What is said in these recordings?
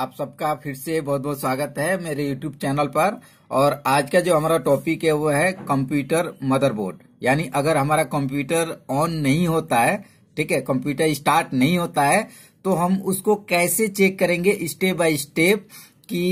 आप सबका फिर से बहुत बहुत स्वागत है मेरे यूट्यूब चैनल पर और आज का जो हमारा टॉपिक है वो है कंप्यूटर मदरबोर्ड यानी अगर हमारा कंप्यूटर ऑन नहीं होता है ठीक है कंप्यूटर स्टार्ट नहीं होता है तो हम उसको कैसे चेक करेंगे स्टेप बाय स्टेप कि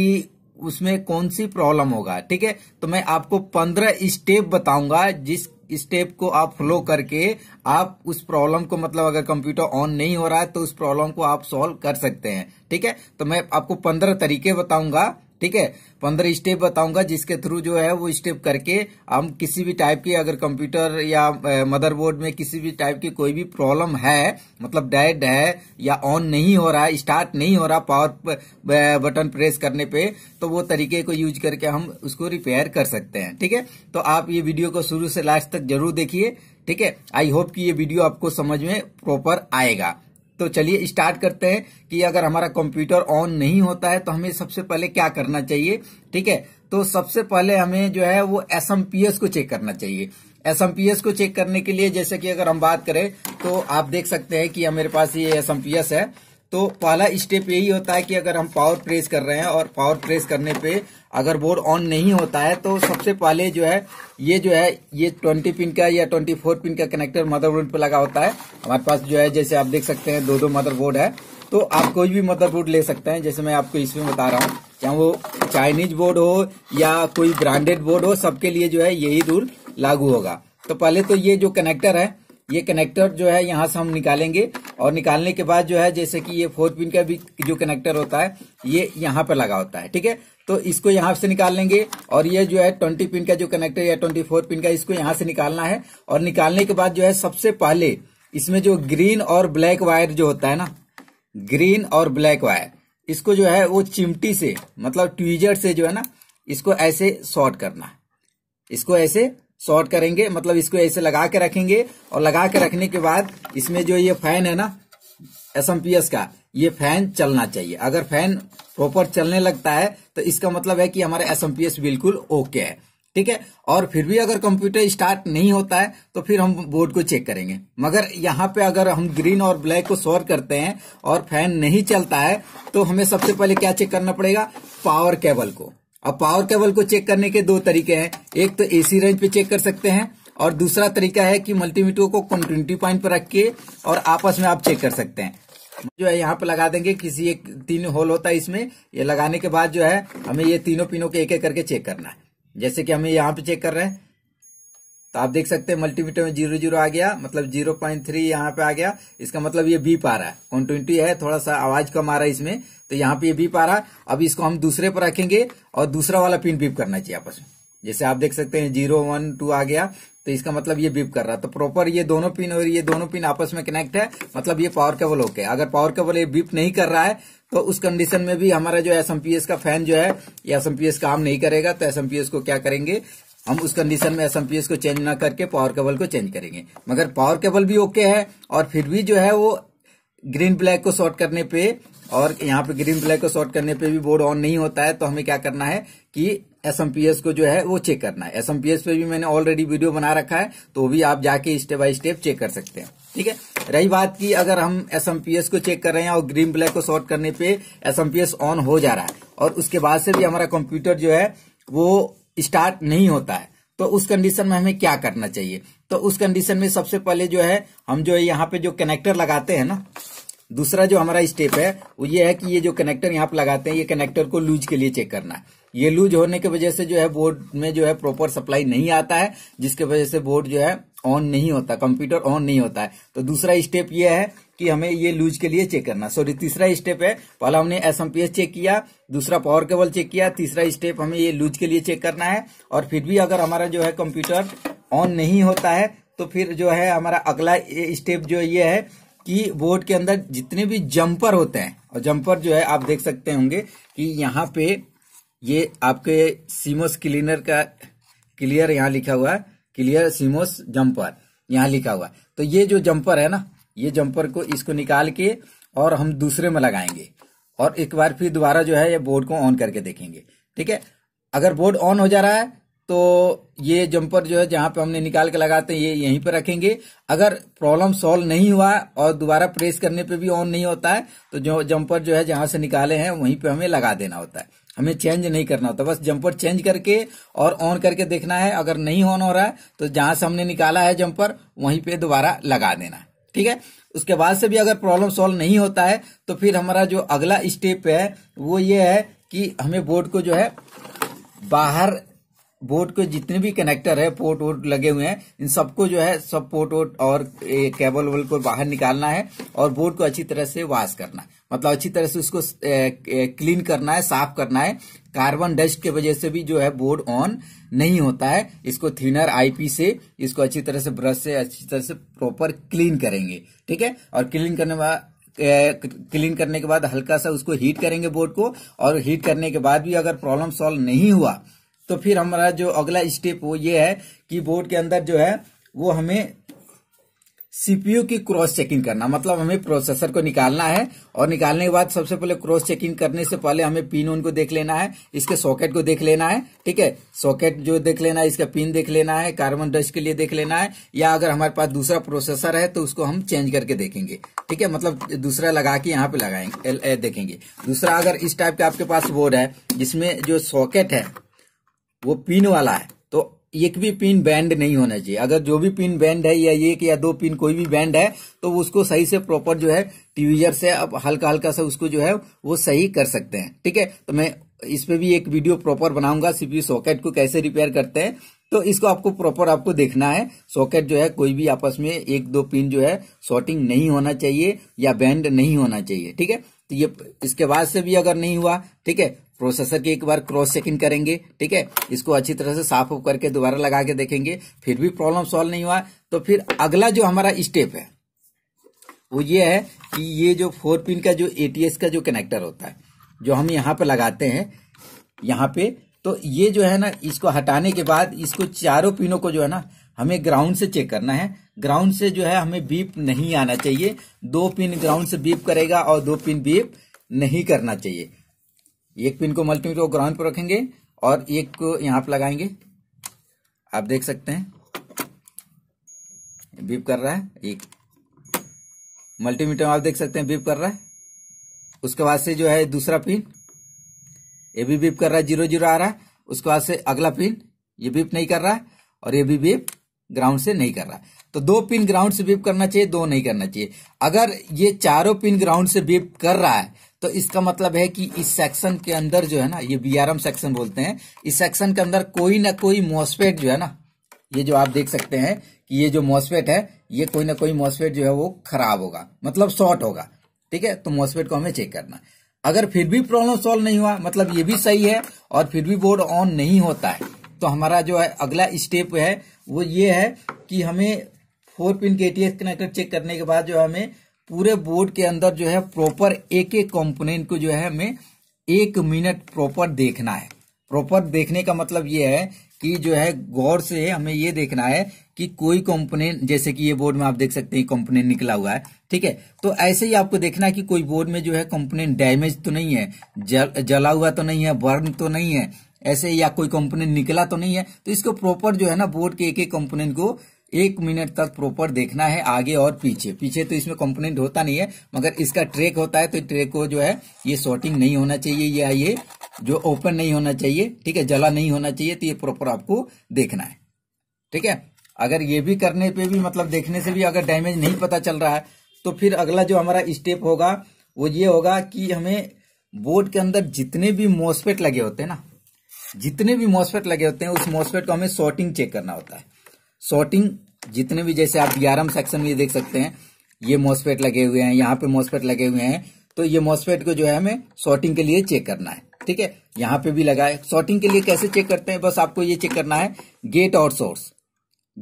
उसमें कौन सी प्रॉब्लम होगा ठीक है तो मैं आपको पंद्रह स्टेप बताऊंगा जिस स्टेप को आप फॉलो करके आप उस प्रॉब्लम को मतलब अगर कंप्यूटर ऑन नहीं हो रहा है तो उस प्रॉब्लम को आप सॉल्व कर सकते हैं ठीक है तो मैं आपको पंद्रह तरीके बताऊंगा ठीक है पंद्रह स्टेप बताऊंगा जिसके थ्रू जो है वो स्टेप करके हम किसी भी टाइप की अगर कंप्यूटर या मदरबोर्ड में किसी भी टाइप की कोई भी प्रॉब्लम है मतलब डेड है या ऑन नहीं हो रहा है स्टार्ट नहीं हो रहा पावर बटन प्रेस करने पे तो वो तरीके को यूज करके हम उसको रिपेयर कर सकते हैं ठीक है तो आप ये वीडियो को शुरू से लास्ट तक जरूर देखिए ठीक है आई होप की ये वीडियो आपको समझ में प्रॉपर आएगा तो चलिए स्टार्ट करते हैं कि अगर हमारा कंप्यूटर ऑन नहीं होता है तो हमें सबसे पहले क्या करना चाहिए ठीक है तो सबसे पहले हमें जो है वो एस को चेक करना चाहिए एस को चेक करने के लिए जैसे कि अगर हम बात करें तो आप देख सकते हैं कि मेरे पास ये एस है तो पहला स्टेप यही होता है कि अगर हम पावर प्रेस कर रहे हैं और पावर प्रेस करने पे अगर बोर्ड ऑन नहीं होता है तो सबसे पहले जो है ये जो है ये 20 पिन का या 24 पिन का कनेक्टर मदरबोर्ड पे लगा होता है हमारे पास जो है जैसे आप देख सकते हैं दो दो मदरबोर्ड है तो आप कोई भी मदरबोर्ड ले सकते हैं जैसे मैं आपको इसमें बता रहा हूँ चाहे वो चाइनीज बोर्ड हो या कोई ब्रांडेड बोर्ड हो सबके लिए जो है यही रूल लागू होगा तो पहले तो ये जो कनेक्टर है ये कनेक्टर जो है यहाँ से हम निकालेंगे और निकालने के बाद जो है जैसे कि ये फोर पिन का भी जो कनेक्टर होता है ये यहाँ पर लगा होता है ठीक है तो इसको यहाँ से निकाल लेंगे और ये जो है ट्वेंटी पिन का जो कनेक्टर या ट्वेंटी फोर पिन का इसको यहाँ से निकालना है और निकालने के बाद जो है सबसे पहले इसमें जो ग्रीन और ब्लैक वायर जो होता है ना ग्रीन और ब्लैक वायर इसको जो है वो चिमटी से मतलब ट्वीजर से जो है ना इसको ऐसे शॉर्ट करना इसको ऐसे शॉर्ट करेंगे मतलब इसको ऐसे लगा के रखेंगे और लगा के रखने के बाद इसमें जो ये फैन है ना एस का ये फैन चलना चाहिए अगर फैन प्रॉपर चलने लगता है तो इसका मतलब है कि हमारा एस बिल्कुल ओके है ठीक है और फिर भी अगर कंप्यूटर स्टार्ट नहीं होता है तो फिर हम बोर्ड को चेक करेंगे मगर यहाँ पे अगर हम ग्रीन और ब्लैक को शॉर्ट करते हैं और फैन नहीं चलता है तो हमें सबसे पहले क्या चेक करना पड़ेगा पावर केबल को अब पावर केबल को चेक करने के दो तरीके हैं एक तो एसी रेंज पे चेक कर सकते हैं और दूसरा तरीका है कि मल्टीमीटर को कंटिन्यूटी पॉइंट पर रख के और आपस में आप चेक कर सकते हैं जो है यहाँ पे लगा देंगे किसी एक तीन होल होता है इसमें ये लगाने के बाद जो है हमें ये तीनों पिनों को एक एक करके चेक करना है जैसे कि हमें यहाँ पे चेक कर रहे हैं तो आप देख सकते हैं मल्टीमीटर में जीरो जीरो आ गया मतलब जीरो पॉइंट थ्री यहाँ पे आ गया इसका मतलब ये बीप आ रहा है वन ट्वेंटी है थोड़ा सा आवाज कम आ रहा है इसमें तो यहाँ पे ये बीप आ रहा है अब इसको हम दूसरे पर रखेंगे और दूसरा वाला पिन बीप करना चाहिए आपस में जैसे आप देख सकते हैं जीरो वन टू आ गया तो इसका मतलब ये बीप कर रहा है तो प्रॉपर ये दोनों पिन और ये दोनों पिन आपस में कनेक्ट है मतलब ये पावर केबल ओके अगर पावर केबल ये बीप नहीं कर रहा है तो उस कंडीशन में भी हमारा जो एस का फैन जो है ये एस काम नहीं करेगा तो एस को क्या करेंगे हम उस कंडीशन में एसएमपीएस को चेंज ना करके पावर केबल को चेंज करेंगे मगर पावर केबल भी ओके है और फिर भी जो है वो ग्रीन ब्लैक को शॉर्ट करने पे और यहाँ पे ग्रीन ब्लैक को शॉर्ट करने पे भी बोर्ड ऑन नहीं होता है तो हमें क्या करना है कि एसएमपीएस को जो है वो चेक करना है एसएमपीएस पे भी मैंने ऑलरेडी वीडियो बना रखा है तो भी आप जाके स्टेप बाय स्टेप चेक कर सकते हैं ठीक है रही बात की अगर हम एसएमपीएस को चेक कर रहे हैं और ग्रीन ब्लैक को शॉर्ट करने पे एसएमपीएस ऑन हो जा रहा है और उसके बाद से भी हमारा कंप्यूटर जो है वो स्टार्ट नहीं होता है तो उस कंडीशन में हमें क्या करना चाहिए तो उस कंडीशन में सबसे पहले जो है हम जो है यहाँ पे जो कनेक्टर लगाते हैं ना दूसरा जो हमारा स्टेप है वो ये है कि ये जो कनेक्टर यहाँ पे लगाते हैं ये कनेक्टर को लूज के लिए चेक करना है ये लूज होने की वजह से जो है बोर्ड में जो है प्रॉपर सप्लाई नहीं आता है जिसके वजह से बोर्ड जो है ऑन नहीं होता कंप्यूटर ऑन नहीं होता है तो दूसरा स्टेप ये है कि हमें ये लूज के लिए चेक करना सॉरी तीसरा स्टेप है पहला हमने एस चेक किया दूसरा पावर केबल चेक किया तीसरा स्टेप हमें ये लूज के लिए चेक करना है और फिर भी अगर हमारा जो है कंप्यूटर ऑन नहीं होता है तो फिर जो है हमारा अगला स्टेप जो ये है कि बोर्ड के अंदर जितने भी जंपर होते हैं और जंपर जो है आप देख सकते होंगे कि यहाँ पे ये आपके सीमोस क्लीनर का क्लियर यहाँ लिखा हुआ है क्लियर सीमोस जंपर यहाँ लिखा हुआ है तो ये जो जंपर है ना ये जम्पर को इसको निकाल के और हम दूसरे में लगाएंगे और एक बार फिर दोबारा जो है ये बोर्ड को ऑन करके देखेंगे ठीक है अगर बोर्ड ऑन हो जा रहा है तो ये जम्पर जो है जहां पे हमने निकाल के लगाते हैं ये यहीं पे रखेंगे अगर प्रॉब्लम सॉल्व नहीं हुआ और दोबारा प्रेस करने पे भी ऑन नहीं होता है तो जो जम्पर जो है जहां से निकाले हैं वहीं पे हमें लगा देना होता है हमें चेंज नहीं करना होता बस जम्पर चेंज करके और ऑन करके देखना है अगर नहीं ऑन हो रहा है तो जहां से हमने निकाला है जम्पर वहीं पे दोबारा लगा देना है ठीक है उसके बाद से भी अगर प्रॉब्लम सॉल्व नहीं होता है तो फिर हमारा जो अगला स्टेप है वो ये है कि हमें बोर्ड को जो है बाहर बोर्ड के जितने भी कनेक्टर है पोर्ट वोर्ट लगे हुए हैं इन सबको जो है सब पोर्ट वोट और केबल वेबल को बाहर निकालना है और बोर्ड को अच्छी तरह से वाश करना है मतलब अच्छी तरह से उसको क्लीन करना है साफ करना है कार्बन डस्ट के वजह से भी जो है बोर्ड ऑन नहीं होता है इसको थिनर आईपी से इसको अच्छी तरह से ब्रश से अच्छी तरह से प्रॉपर क्लीन करेंगे ठीक है और क्लीन करने क्लीन करने के बाद हल्का सा उसको हीट करेंगे बोर्ड को और हीट करने के बाद भी अगर प्रॉब्लम सॉल्व नहीं हुआ तो फिर हमारा जो अगला स्टेप वो ये है कि बोर्ड के अंदर जो है वो हमें सीपीयू की क्रॉस चेकिंग करना मतलब हमें प्रोसेसर को निकालना है और निकालने के बाद सबसे पहले क्रॉस चेकिंग करने से पहले हमें पिन उनको को देख लेना है इसके सॉकेट को देख लेना है ठीक है सॉकेट जो देख लेना है इसका पिन देख लेना है कार्बन डस्ट के लिए देख लेना है या अगर हमारे पास दूसरा प्रोसेसर है तो उसको हम चेंज करके देखेंगे ठीक है मतलब दूसरा लगा के यहाँ पे लगाएंगे देखेंगे दूसरा अगर इस टाइप का आपके पास बोर्ड है जिसमें जो सॉकेट है वो पिन वाला है एक भी पिन बैंड नहीं होना चाहिए अगर जो भी पिन बैंड है या एक या दो पिन कोई भी बैंड है तो उसको सही से प्रॉपर जो है ट्यूजर से आप हल्का हल्का सा उसको जो है वो सही कर सकते हैं ठीक है तो मैं इस पे भी एक वीडियो प्रॉपर बनाऊंगा सीपीयू सॉकेट को कैसे रिपेयर करते हैं तो इसको आपको प्रॉपर आपको देखना है सॉकेट जो है कोई भी आपस में एक दो पिन जो है शॉर्टिंग नहीं होना चाहिए या बैंड नहीं होना चाहिए ठीक है तो ये इसके बाद से भी अगर नहीं हुआ ठीक है प्रोसेसर की एक बार क्रॉस चेकिंग करेंगे ठीक है इसको अच्छी तरह से साफ उफ करके दोबारा लगा के देखेंगे फिर भी प्रॉब्लम सॉल्व नहीं हुआ तो फिर अगला जो हमारा स्टेप है वो ये है कि ये जो फोर पिन का जो एटीएस का जो कनेक्टर होता है जो हम यहाँ पे लगाते हैं यहाँ पे तो ये जो है ना इसको हटाने के बाद इसको चारों पिनों को जो है ना हमें ग्राउंड से चेक करना है ग्राउंड से जो है हमें बीप नहीं आना चाहिए दो पिन ग्राउंड से बीप करेगा और दो पिन बीप नहीं करना चाहिए एक पिन को मल्टीमीटर ग्राउंड पर रखेंगे और एक को यहां पर लगाएंगे आप देख सकते हैं बीप कर रहा है एक मल्टीमीटर आप देख सकते हैं बीप कर रहा है उसके बाद से जो है दूसरा पिन ये भी बीप कर रहा है जीरो जीरो आ रहा है उसके बाद से अगला पिन ये बीप नहीं कर रहा है और ये भी बीप ग्राउंड से नहीं कर रहा तो दो पिन ग्राउंड से बीप करना चाहिए दो नहीं करना चाहिए अगर ये चारों पिन ग्राउंड से बीप कर रहा है तो इसका मतलब है कि इस सेक्शन के अंदर जो है ना ये बी सेक्शन बोलते हैं इस सेक्शन के अंदर कोई ना कोई मॉस्फेट जो है ना ये जो आप देख सकते हैं कि ये जो मॉस्फेट है ये कोई ना कोई मॉस्फेट जो है वो खराब होगा मतलब शॉर्ट होगा ठीक है तो मोसफेट को हमें चेक करना अगर फिर भी प्रॉब्लम सॉल्व नहीं हुआ मतलब ये भी सही है और फिर भी बोर्ड ऑन नहीं होता है तो हमारा जो है अगला स्टेप है वो ये है कि हमें फोर पिन के एटीएस कनेक्टर चेक करने के बाद जो हमें पूरे बोर्ड के अंदर जो है प्रॉपर एक एक कंपोनेंट को जो है हमें एक मिनट प्रॉपर देखना है प्रॉपर देखने का मतलब ये है कि जो है गौर से हमें ये देखना है कि कोई कंपोनेंट जैसे कि ये बोर्ड में आप देख सकते हैं कंपोनेंट निकला हुआ है ठीक है तो ऐसे ही आपको देखना है कि कोई बोर्ड में जो है कंपोनेंट डैमेज तो नहीं है जल, जला हुआ तो नहीं है बर्न तो नहीं है ऐसे या कोई कंपोनेंट निकला तो नहीं है तो इसको प्रॉपर जो है ना बोर्ड के एक एक कंपोनेंट को एक मिनट तक प्रॉपर देखना है आगे और पीछे पीछे तो इसमें कंपोनेंट होता नहीं है मगर इसका ट्रेक होता है तो ट्रेक को जो है ये शॉर्टिंग नहीं होना चाहिए या ये जो ओपन नहीं होना चाहिए ठीक है जला नहीं होना चाहिए तो ये प्रॉपर आपको देखना है ठीक है अगर ये भी करने पे भी मतलब देखने से भी अगर डैमेज नहीं पता चल रहा है तो फिर अगला जो हमारा स्टेप होगा वो ये होगा कि हमें बोर्ड के अंदर जितने भी मोसपेट लगे होते हैं ना जितने भी मॉसफेट लगे होते हैं उस मॉसफेट को हमें सॉर्टिंग चेक करना होता है सॉर्टिंग जितने भी जैसे आप ग्यारह सेक्शन में देख सकते हैं ये मॉसफेट लगे हुए हैं यहाँ पे मॉसफेट लगे हुए हैं तो ये मॉसफेट को जो है हमें सॉर्टिंग के लिए चेक करना है ठीक है यहाँ पे भी लगा है सॉर्टिंग के लिए कैसे चेक करते हैं बस आपको ये चेक करना है गेट और सोर्स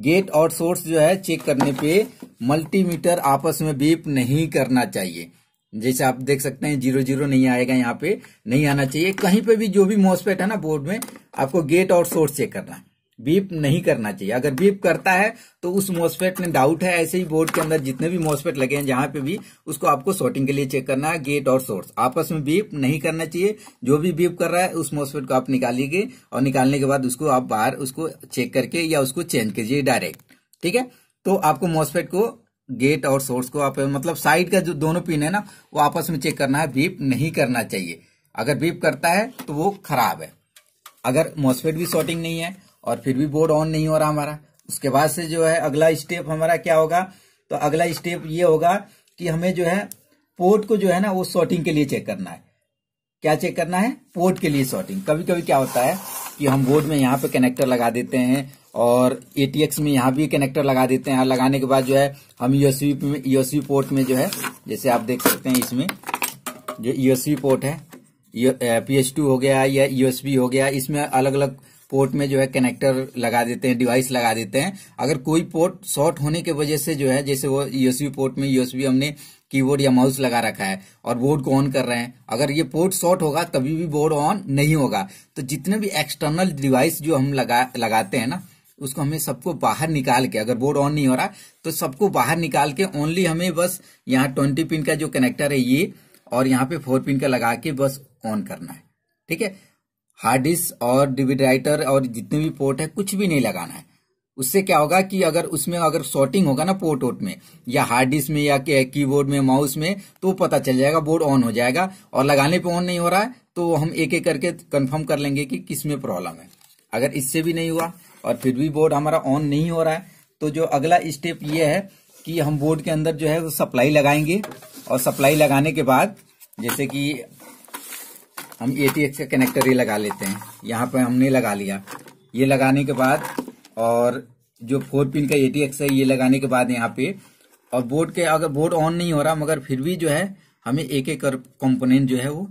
गेट और सोर्स जो है चेक करने पे मल्टीमीटर आपस में बीप नहीं करना चाहिए जैसे आप देख सकते हैं जीरो जीरो नहीं आएगा यहाँ पे नहीं आना चाहिए कहीं पे भी जो भी मोसपेट है ना बोर्ड में आपको गेट और सोर्स चेक करना है बीप नहीं करना चाहिए अगर बीप करता है तो उस मोसपेट में डाउट है ऐसे ही बोर्ड के अंदर जितने भी मोसपेट लगे हैं जहां पे भी उसको आपको शॉर्टिंग के लिए चेक करना है गेट और सोर्स आपस में बीप नहीं करना चाहिए जो भी बीप कर रहा है उस मोसपेट को आप निकालिए और निकालने के बाद उसको आप बाहर उसको चेक करके या उसको चेंज कीजिए डायरेक्ट ठीक है तो आपको मोसपेट को गेट और सोर्स को आप मतलब साइड का जो दोनों पिन है ना वो आपस में चेक करना है बीप नहीं करना चाहिए अगर बीप करता है तो वो खराब है अगर मोसफेट भी शॉर्टिंग नहीं है और फिर भी बोर्ड ऑन नहीं हो रहा हमारा उसके बाद से जो है अगला स्टेप हमारा क्या होगा तो अगला स्टेप ये होगा कि हमें जो है पोर्ट को जो है ना वो शॉर्टिंग के लिए चेक करना है क्या चेक करना है पोर्ट के लिए शॉर्टिंग कभी कभी क्या होता है कि हम बोर्ड में यहाँ पे कनेक्टर लगा देते हैं और एटीएक्स में यहाँ भी कनेक्टर लगा देते हैं हाँ, लगाने के बाद जो है हम यूएसवी में यूएसवी पोर्ट में जो है जैसे आप देख सकते हैं इसमें जो यूएसवी पोर्ट है पीएच टू हो गया या यूएसबी हो गया इसमें अलग अलग पोर्ट में जो है कनेक्टर लगा देते हैं डिवाइस लगा देते हैं अगर कोई पोर्ट शॉर्ट होने के वजह से जो है जैसे वो यूएसबी पोर्ट में यूएसबी हमने कीबोर्ड या माउस लगा रखा है और बोर्ड को ऑन कर रहे हैं अगर ये पोर्ट शॉर्ट होगा तभी भी बोर्ड ऑन नहीं होगा तो जितने भी एक्सटर्नल डिवाइस जो हम लगा लगाते हैं ना उसको हमें सबको बाहर निकाल के अगर बोर्ड ऑन नहीं हो रहा तो सबको बाहर निकाल के ओनली हमें बस यहाँ ट्वेंटी पिन का जो कनेक्टर है ये और यहाँ पे फोर पिन का लगा के बस ऑन करना है ठीक है हार्ड डिस्क और डिविड राइटर और जितने भी पोर्ट है कुछ भी नहीं लगाना है उससे क्या होगा कि अगर उसमें अगर शॉर्टिंग होगा ना पोर्ट वोट में या हार्ड डिस्क में या कीबोर्ड में माउस में तो पता चल जाएगा बोर्ड ऑन हो जाएगा और लगाने पे ऑन नहीं हो रहा है तो हम एक एक करके कंफर्म कर लेंगे कि किस में प्रॉब्लम है अगर इससे भी नहीं हुआ और फिर भी बोर्ड हमारा ऑन नहीं हो रहा है तो जो अगला स्टेप ये है कि हम बोर्ड के अंदर जो है वो सप्लाई लगाएंगे और सप्लाई लगाने के बाद जैसे कि हम ए का कनेक्टर ये लगा लेते हैं यहाँ पर हमने लगा लिया ये लगाने के बाद और जो फोर पिन का ए है ये लगाने के बाद यहाँ पे और बोर्ड के अगर बोर्ड ऑन नहीं हो रहा मगर फिर भी जो है हमें एक एक कंपोनेंट जो है वो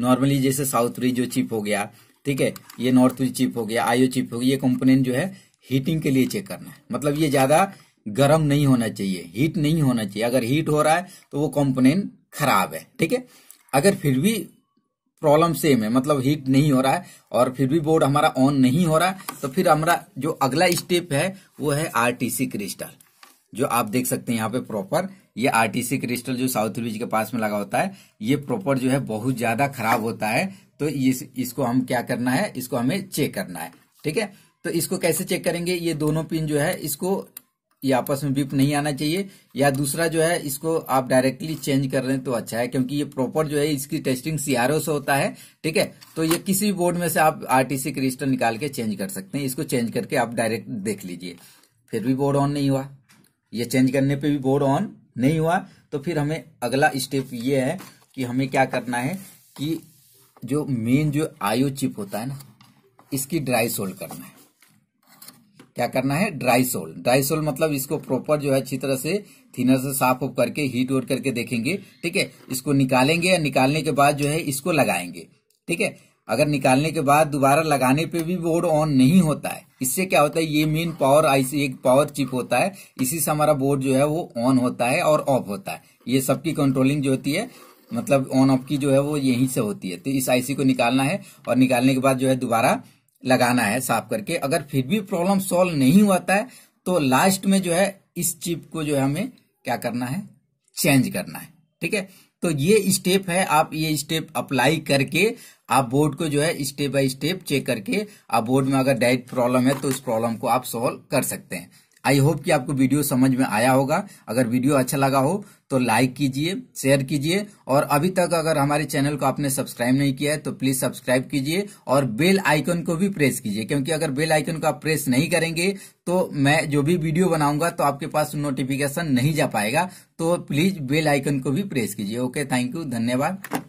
नॉर्मली जैसे साउथ रीज जो चिप हो गया ठीक है ये नॉर्थ विज चिप हो गया आईओ चिप हो गया ये कंपोनेंट जो है हीटिंग के लिए चेक करना है मतलब ये ज्यादा गर्म नहीं होना चाहिए हीट नहीं होना चाहिए अगर हीट हो रहा है तो वो कंपोनेंट खराब है ठीक है अगर फिर भी प्रॉब्लम सेम है मतलब हीट नहीं हो रहा है और फिर भी बोर्ड हमारा ऑन नहीं हो रहा है तो फिर हमारा जो अगला स्टेप है वो है आरटीसी क्रिस्टल जो आप देख सकते हैं यहाँ पे प्रॉपर ये आरटीसी क्रिस्टल जो साउथ ब्रिज के पास में लगा होता है ये प्रॉपर जो है बहुत ज्यादा खराब होता है तो इस, इसको हम क्या करना है इसको हमें चेक करना है ठीक है तो इसको कैसे चेक करेंगे ये दोनों पिन जो है इसको ये आपस में बिप नहीं आना चाहिए या दूसरा जो है इसको आप डायरेक्टली चेंज कर रहे हैं तो अच्छा है क्योंकि ये प्रॉपर जो है इसकी टेस्टिंग सीआरओ से होता है ठीक है तो ये किसी भी बोर्ड में से आप आरटीसी रजिस्टर निकाल के चेंज कर सकते हैं इसको चेंज करके आप डायरेक्ट देख लीजिए फिर भी बोर्ड ऑन नहीं हुआ ये चेंज करने पर भी बोर्ड ऑन नहीं हुआ तो फिर हमें अगला स्टेप ये है कि हमें क्या करना है कि जो मेन जो आयो चिप होता है ना इसकी ड्राई सोल्ड करना है क्या करना है ड्राई सोल ड्राई सोल मतलब इसको प्रॉपर जो है अच्छी तरह से थिनर से साफ उप करके हीट वोट करके देखेंगे ठीक है इसको निकालेंगे निकालने के बाद जो है इसको लगाएंगे ठीक है अगर निकालने के बाद दोबारा लगाने पे भी बोर्ड ऑन नहीं होता है इससे क्या होता है ये मेन पावर आईसी एक पावर चिप होता है इसी से हमारा बोर्ड जो है वो ऑन होता है और ऑफ होता है ये सबकी कंट्रोलिंग जो होती है मतलब ऑन ऑफ की जो है वो यहीं से होती है तो इस आईसी को निकालना है और निकालने के बाद जो है दोबारा लगाना है साफ करके अगर फिर भी प्रॉब्लम सॉल्व नहीं होता है तो लास्ट में जो है इस चिप को जो है हमें क्या करना है चेंज करना है ठीक है तो ये स्टेप है आप ये स्टेप अप्लाई करके आप बोर्ड को जो है स्टेप बाय स्टेप चेक करके आप बोर्ड में अगर डायरेक्ट प्रॉब्लम है तो उस प्रॉब्लम को आप सॉल्व कर सकते हैं आई होप कि आपको वीडियो समझ में आया होगा अगर वीडियो अच्छा लगा हो तो लाइक कीजिए शेयर कीजिए और अभी तक अगर हमारे चैनल को आपने सब्सक्राइब नहीं किया है तो प्लीज सब्सक्राइब कीजिए और बेल आइकन को भी प्रेस कीजिए क्योंकि अगर बेल आइकन को आप प्रेस नहीं करेंगे तो मैं जो भी वीडियो बनाऊंगा तो आपके पास नोटिफिकेशन नहीं जा पाएगा तो प्लीज बेल आइकन को भी प्रेस कीजिए ओके थैंक यू धन्यवाद